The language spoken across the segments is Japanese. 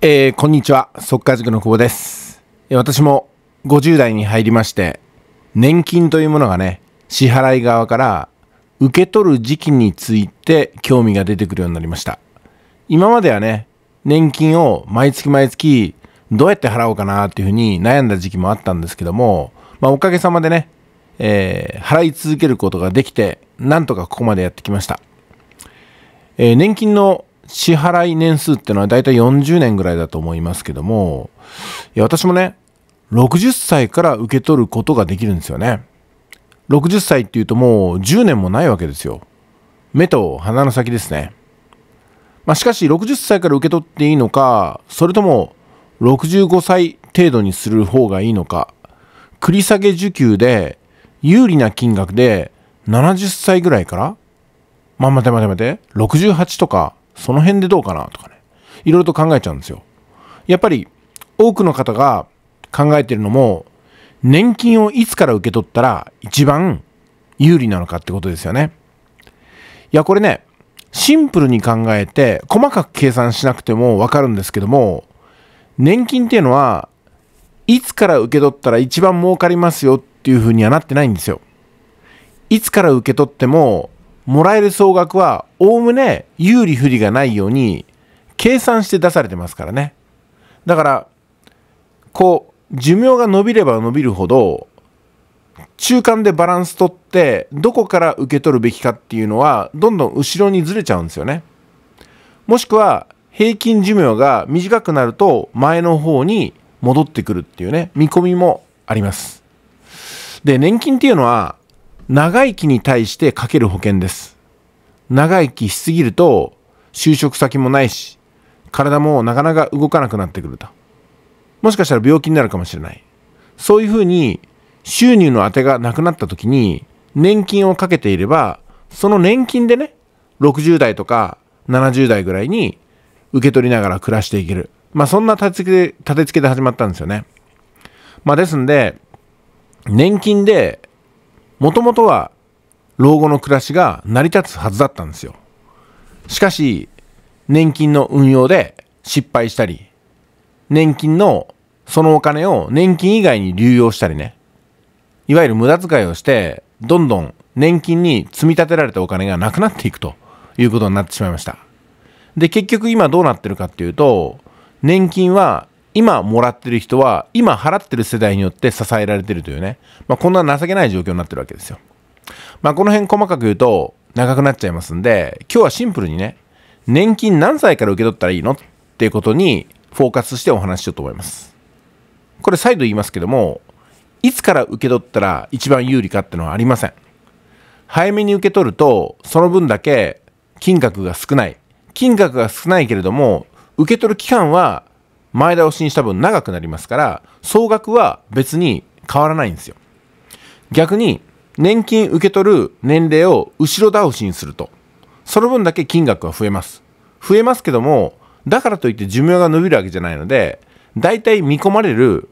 えー、こんにちは。速稼塾の久保です。私も50代に入りまして、年金というものがね、支払い側から受け取る時期について興味が出てくるようになりました。今まではね、年金を毎月毎月どうやって払おうかなっていうふうに悩んだ時期もあったんですけども、まあおかげさまでね、えー、払い続けることができて、なんとかここまでやってきました。えー、年金の支払い年数ってのはだいたい40年ぐらいだと思いますけども、いや、私もね、60歳から受け取ることができるんですよね。60歳っていうともう10年もないわけですよ。目と鼻の先ですね。まあ、しかし60歳から受け取っていいのか、それとも65歳程度にする方がいいのか、繰り下げ受給で有利な金額で70歳ぐらいからまあ、待て待て待て、68とかその辺でどうかなとかね、いろいろと考えちゃうんですよ。やっぱり多くの方が考えてるのも、年金をいつから受け取ったら一番有利なのかってことですよね。いや、これね、シンプルに考えて、細かく計算しなくてもわかるんですけども、年金っていうのは、いつから受け取ったら一番儲かりますよっていうふうにはなってないんですよ。いつから受け取ってももらえる総額は、おおむね有利不利がないように、計算して出されてますからね。だから、こう、寿命が伸びれば伸びるほど、中間でバランス取って、どこから受け取るべきかっていうのは、どんどん後ろにずれちゃうんですよね。もしくは、平均寿命が短くなると、前の方に戻ってくるっていうね、見込みもあります。で、年金っていうのは、長生きに対してかける保険です。長生きしすぎると、就職先もないし、体もなかなか動かなくなってくると。もしかしたら病気になるかもしれない。そういうふうに、収入の当てがなくなった時に、年金をかけていれば、その年金でね、60代とか70代ぐらいに受け取りながら暮らしていける。まあそんな立て付けで、立て付けで始まったんですよね。まあですんで、年金でもともとは老後の暮らしが成り立つはずだったんですよ。しかし、年金の運用で失敗したり、年金のそのお金を年金以外に流用したりね、いわゆる無駄遣いをして、どんどん年金に積み立てられたお金がなくなっていくということになってしまいました。で、結局今どうなってるかっていうと、年金は今もらってる人は、今払ってる世代によって支えられてるというね、まあ、こんな情けない状況になってるわけですよ。まあ、この辺細かく言うと、長くなっちゃいますんで、今日はシンプルにね、年金何歳から受け取ったらいいのっていうことにフォーカスしてお話ししようと思います。これ再度言いますけども、いつから受け取ったら一番有利かってのはありません。早めに受け取ると、その分だけ金額が少ない。金額が少ないけれども、受け取る期間は前倒しにした分長くなりますから、総額は別に変わらないんですよ。逆に、年金受け取る年齢を後ろ倒しにすると、その分だけ金額は増えます。増えますけども、だからといって寿命が伸びるわけじゃないので、大体見込まれる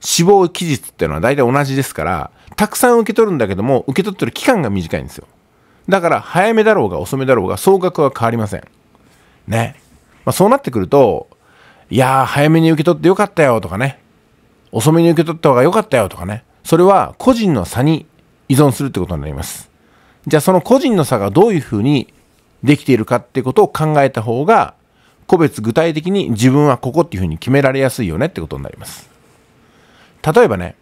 死亡期日っていうのは大体同じですから、たくさん受け取るんだけども、受け取ってる期間が短いんですよ。だから、早めだろうが遅めだろうが、総額は変わりません。ね。まあ、そうなってくると、いやー、早めに受け取ってよかったよとかね、遅めに受け取った方がよかったよとかね、それは個人の差に依存するってことになります。じゃあその個人の差がどういうふうにできているかってことを考えた方が、個別具体的に自分はここっていうふうに決められやすいよねってことになります。例えばね、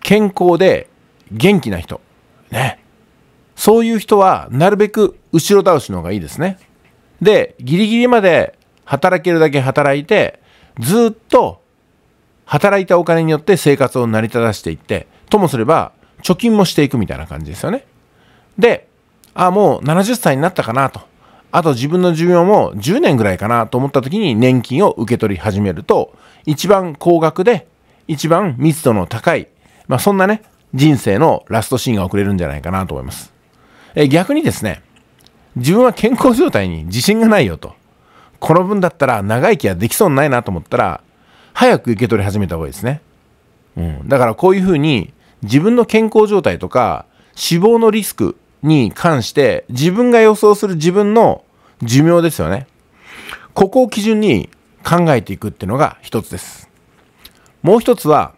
健康で元気な人、ね。そういう人は、なるべく後ろ倒しの方がいいですね。で、ギリギリまで働けるだけ働いて、ずっと働いたお金によって生活を成り立たしていって、ともすれば貯金もしていくみたいな感じですよね。で、あ、もう70歳になったかなと。あと自分の寿命も10年ぐらいかなと思った時に年金を受け取り始めると、一番高額で、一番密度の高い、まあそんなね、人生のラストシーンが送れるんじゃないかなと思います。え逆にですね、自分は健康状態に自信がないよと。この分だったら長生きはできそうにないなと思ったら、早く受け取り始めた方がいいですね。うん。だからこういうふうに、自分の健康状態とか、死亡のリスクに関して、自分が予想する自分の寿命ですよね。ここを基準に考えていくっていうのが一つです。もう一つは、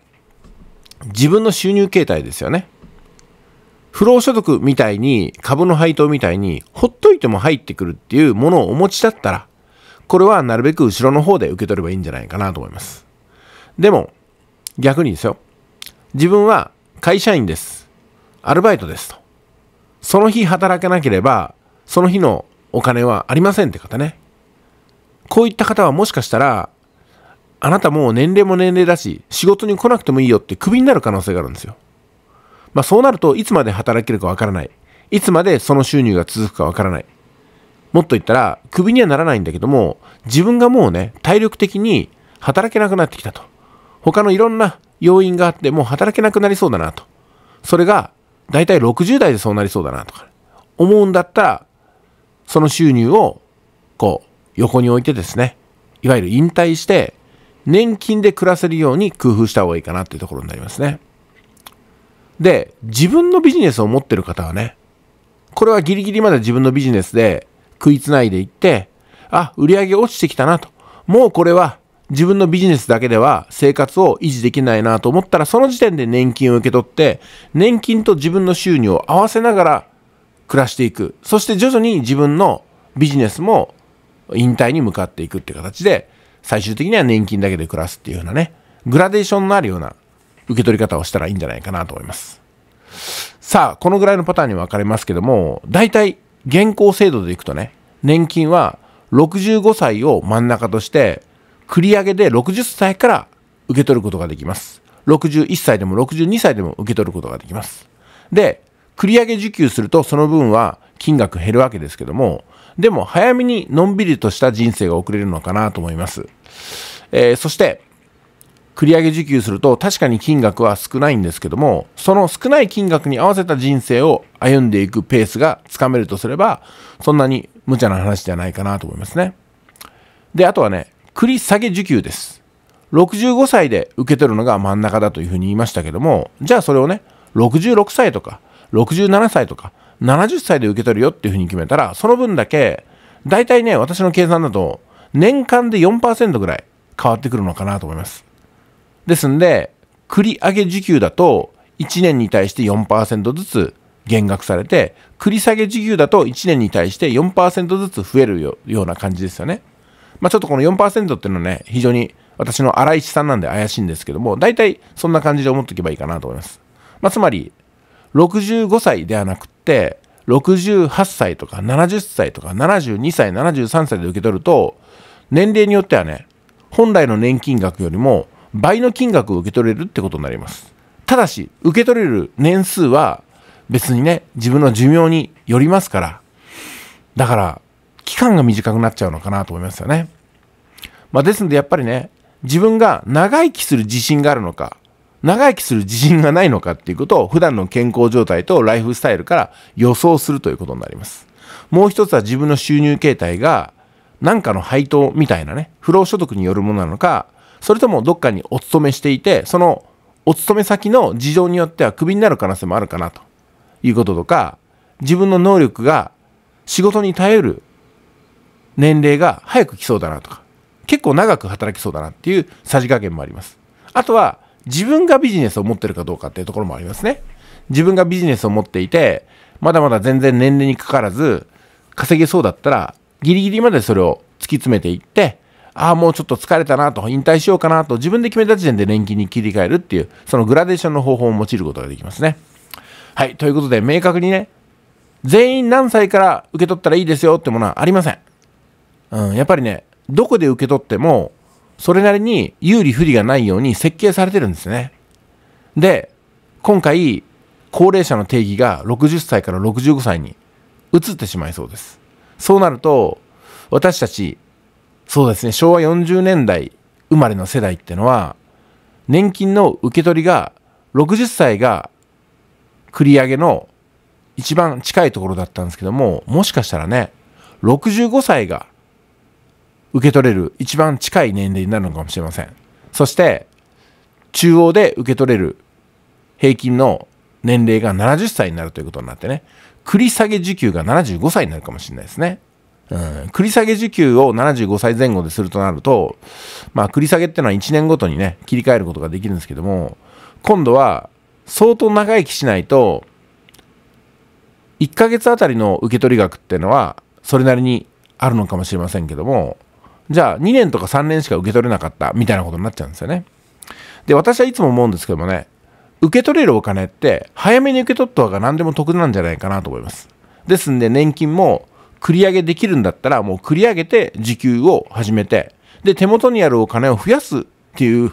自分の収入形態ですよね。不労所得みたいに、株の配当みたいに、ほっといても入ってくるっていうものをお持ちだったら、これはなるべく後ろの方で受け取ればいいんじゃないかなと思います。でも、逆にですよ。自分は会社員です。アルバイトですと。その日働かなければ、その日のお金はありませんって方ね。こういった方はもしかしたら、あなたもう年齢も年齢だし、仕事に来なくてもいいよってクビになる可能性があるんですよ。まあそうなると、いつまで働けるかわからない。いつまでその収入が続くかわからない。もっと言ったら、クビにはならないんだけども、自分がもうね、体力的に働けなくなってきたと。他のいろんな要因があって、もう働けなくなりそうだなと。それが、だいたい60代でそうなりそうだなとか、思うんだったら、その収入を、こう、横に置いてですね、いわゆる引退して、年金で暮らせるように工夫した方がいいかなっていうところになりますね。で、自分のビジネスを持ってる方はね、これはギリギリまで自分のビジネスで食いつないでいって、あ、売り上げ落ちてきたなと。もうこれは自分のビジネスだけでは生活を維持できないなと思ったら、その時点で年金を受け取って、年金と自分の収入を合わせながら暮らしていく。そして徐々に自分のビジネスも引退に向かっていくって形で、最終的には年金だけで暮らすっていうようなね、グラデーションのあるような受け取り方をしたらいいんじゃないかなと思います。さあ、このぐらいのパターンに分かれますけども、大体現行制度でいくとね、年金は65歳を真ん中として、繰り上げで60歳から受け取ることができます。61歳でも62歳でも受け取ることができます。で、繰り上げ受給するとその分は金額減るわけですけども、でも早めにのんびりとした人生が送れるのかなと思います。えー、そして、繰り上げ受給すると確かに金額は少ないんですけどもその少ない金額に合わせた人生を歩んでいくペースがつかめるとすればそんなに無茶な話じゃないかなと思いますねであとはね繰り下げ受給です65歳で受け取るのが真ん中だというふうに言いましたけどもじゃあそれをね66歳とか67歳とか70歳で受け取るよっていうふうに決めたらその分だけ大体ね私の計算だと年間で4%ぐらい変わってくるのかなと思いますですんで、繰り上げ時給だと、1年に対して4%ずつ減額されて、繰り下げ時給だと1年に対して4%ずつ増えるような感じですよね。まあ、ちょっとこの4%っていうのはね、非常に私の荒井さんなんで怪しいんですけども、大体そんな感じで思っておけばいいかなと思います。まあ、つまり、65歳ではなくって、68歳とか70歳とか72歳、73歳で受け取ると、年齢によってはね、本来の年金額よりも倍の金額を受け取れるってことになります。ただし、受け取れる年数は別にね、自分の寿命によりますから、だから、期間が短くなっちゃうのかなと思いますよね。まあ、ですのでやっぱりね、自分が長生きする自信があるのか、長生きする自信がないのかっていうことを普段の健康状態とライフスタイルから予想するということになります。もう一つは自分の収入形態が何かの配当みたいなね、不労所得によるものなのか、それともどっかにお勤めしていて、そのお勤め先の事情によってはクビになる可能性もあるかなということとか、自分の能力が仕事に耐える年齢が早く来そうだなとか、結構長く働きそうだなっていうさじ加減もあります。あとは、自分がビジネスを持ってるかどうかっていうところもありますね。自分がビジネスを持っていて、まだまだ全然年齢にかからず、稼げそうだったら、ギリギリまでそれを突き詰めていって、ああ、もうちょっと疲れたなと、引退しようかなと、自分で決めた時点で年金に切り替えるっていう、そのグラデーションの方法を用いることができますね。はい、ということで、明確にね、全員何歳から受け取ったらいいですよってものはありません。うん、やっぱりね、どこで受け取っても、それなりに有利不利がないように設計されてるんですね。で、今回、高齢者の定義が60歳から65歳に移ってしまいそうです。そうなると、私たちそうですね、昭和40年代生まれの世代ってのは、年金の受け取りが60歳が繰り上げの一番近いところだったんですけども、もしかしたらね、65歳が受け取れる一番近い年齢になるのかもしれません。そして、中央で受け取れる平均の年齢が70歳になるということになってね、繰り下げ受給が75歳になるかもしれないですね。うん、繰り下げ時給を75歳前後でするとなると、まあ、繰り下げっていうのは1年ごとにね、切り替えることができるんですけども、今度は、相当長生きしないと、1ヶ月あたりの受け取り額っていうのは、それなりにあるのかもしれませんけども、じゃあ2年とか3年しか受け取れなかったみたいなことになっちゃうんですよね。で、私はいつも思うんですけどもね、受け取れるお金って早めに受け取った方が何でも得なんじゃないかなと思います。ですんで年金も繰り上げできるんだったら、もう繰り上げて時給を始めて、で、手元にあるお金を増やすっていう、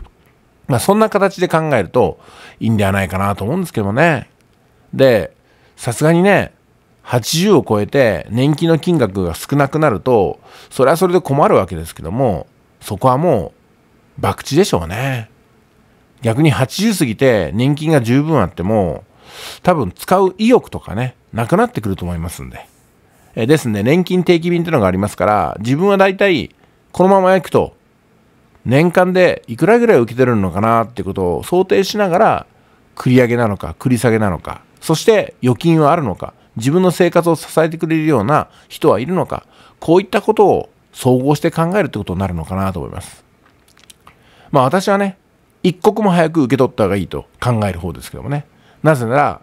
まあ、そんな形で考えるといいんではないかなと思うんですけどね。で、さすがにね、80を超えて年金の金額が少なくなると、それはそれで困るわけですけども、そこはもう、博打でしょうね。逆に80過ぎて年金が十分あっても、多分使う意欲とかね、なくなってくると思いますんで。えー、ですね、年金定期便っていうのがありますから、自分は大体、このまま行くと、年間でいくらぐらい受けてるのかなってことを想定しながら、繰り上げなのか、繰り下げなのか、そして預金はあるのか、自分の生活を支えてくれるような人はいるのか、こういったことを総合して考えるってことになるのかなと思います。まあ私はね、一刻も早く受け取った方がいいと考える方ですけどもね。なぜなら、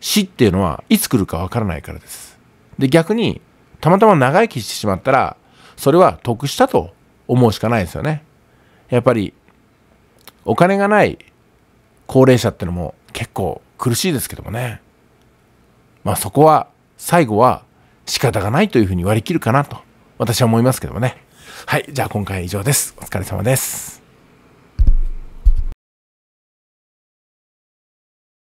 死っていうのはいつ来るかわからないからです。で、逆に、たまたま長生きしてしまったら、それは得したと思うしかないですよね。やっぱり、お金がない高齢者ってのも結構苦しいですけどもね。まあそこは、最後は仕方がないというふうに割り切るかなと、私は思いますけどもね。はい、じゃあ今回以上です。お疲れ様です。